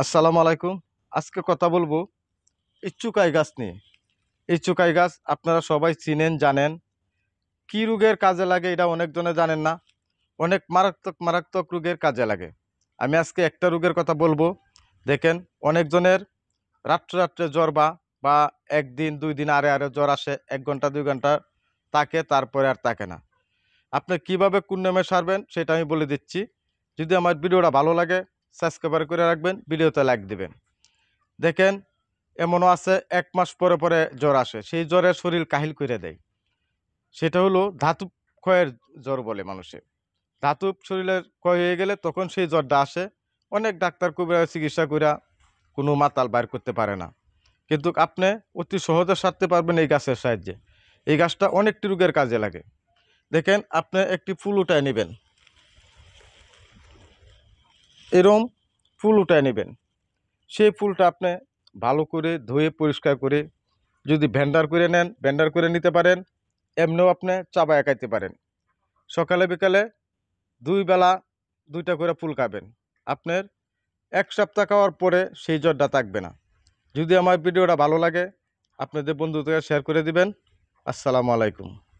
আসসালামু আলাইকুম আজকে কথা বলবো ইচ্ছুকাই গাছ নিয়ে ইচ্ছুকাই গাছ আপনারা সবাই চিনেন জানেন কি রোগের কাজে লাগে এটা অনেকজনে জানেন না অনেক মারাত্মক মারাত্মক রোগের কাজে লাগে আমি আজকে একটা রোগের কথা বলবো দেখেন অনেকজনের রাত্রে রাত্রে জ্বর বা বা একদিন দুই দিন আরে আরে জ্বর আসে এক ঘন্টা দুই ঘন্টা তাকে তারপরে আর তাকে না আপনি কিভাবে কোন নামে সারবেন সেটা আমি বলে দিচ্ছি যদি আমার ভিডিওটা ভালো লাগে সাবস্ক্রাইবার করে রাখবেন ভিডিওতে লাইক দেবেন দেখেন এমনও আছে এক মাস পরে পরে জ্বর আসে সেই জ্বরে শরীর কাহিল করে দেয় সেটা হলো ধাতু ক্ষয়ের জ্বর বলে মানুষে ধাতু শরীরের ক্ষয় হয়ে গেলে তখন সেই জ্বরটা আসে অনেক ডাক্তার কুবিরা চিকিৎসা করা কোনো মাতাল বাইর করতে পারে না কিন্তু আপনি অতি সহজে সারতে পারবেন এই গাছের সাহায্যে এই গাছটা অনেকটি রোগের কাজে লাগে দেখেন আপনি একটি ফুল উঠায় নেবেন এরম ফুল উঠায় নেবেন সেই ফুলটা আপনি ভালো করে ধুয়ে পরিষ্কার করে যদি ভেন্ডার করে নেন ভ্যান্ডার করে নিতে পারেন এমনিও আপনি চাবা একাইতে পারেন সকালে বিকালে দুই বেলা দুইটা করে ফুল খাবেন আপনার এক সপ্তাহ খাওয়ার পরে সেই জ্বরটা থাকবে না যদি আমার ভিডিওটা ভালো লাগে আপনাদের বন্ধুদের শেয়ার করে দিবেন আসসালামু আলাইকুম